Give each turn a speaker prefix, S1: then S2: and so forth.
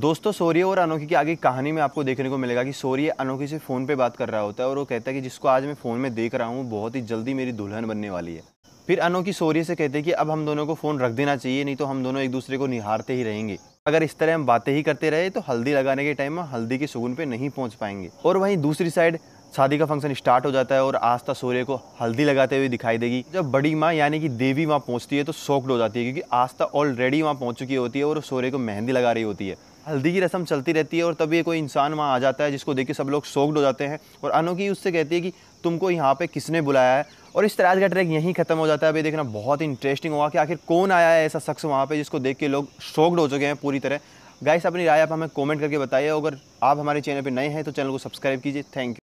S1: दोस्तों सौर्य और अनोखी की आगे कहानी में आपको देखने को मिलेगा कि सौर्य अनोखी से फ़ोन पे बात कर रहा होता है और वो कहता है कि जिसको आज मैं फ़ोन में देख रहा हूँ बहुत ही जल्दी मेरी दुल्हन बनने वाली है फिर अनोखी सौर्य से कहते हैं कि अब हम दोनों को फ़ोन रख देना चाहिए नहीं तो हम दोनों एक दूसरे को निहारते ही रहेंगे अगर इस तरह हम बातें ही करते रहे तो हल्दी लगाने के टाइम हम हल्दी के सुगुन पे नहीं पहुंच पाएंगे और वहीं दूसरी साइड शादी का फंक्शन स्टार्ट हो जाता है और आस्था सूर्य को हल्दी लगाते हुए दिखाई देगी जब बड़ी माँ यानी कि देवी वहाँ पहुँचती है तो शॉक्ड हो जाती है क्योंकि आस्था ऑलरेडी वहाँ पहुँच चुकी होती है और सूर्य को मेहंदी लगा रही होती है हल्दी की रस्म चलती रहती है और तभी कोई इंसान वहाँ आ जाता है जिसको देख के सब लोग शॉक्ड हो जाते हैं और अनोखी उससे कहती है कि तुमको यहाँ पे किसने बुलाया है और इस तरह का ट्रैक यहीं ख़त्म हो जाता है अभी देखना बहुत इंटरेस्टिंग होगा कि आखिर कौन आया है ऐसा शख्स वहाँ पे जिसको देख के लोग शॉक्ड हो चुके हैं पूरी तरह गाइस अपनी राय आप हमें कमेंट करके बताइए अगर आप हमारे चैनल पर नए हैं तो चैनल को सब्सक्राइब कीजिए थैंक यू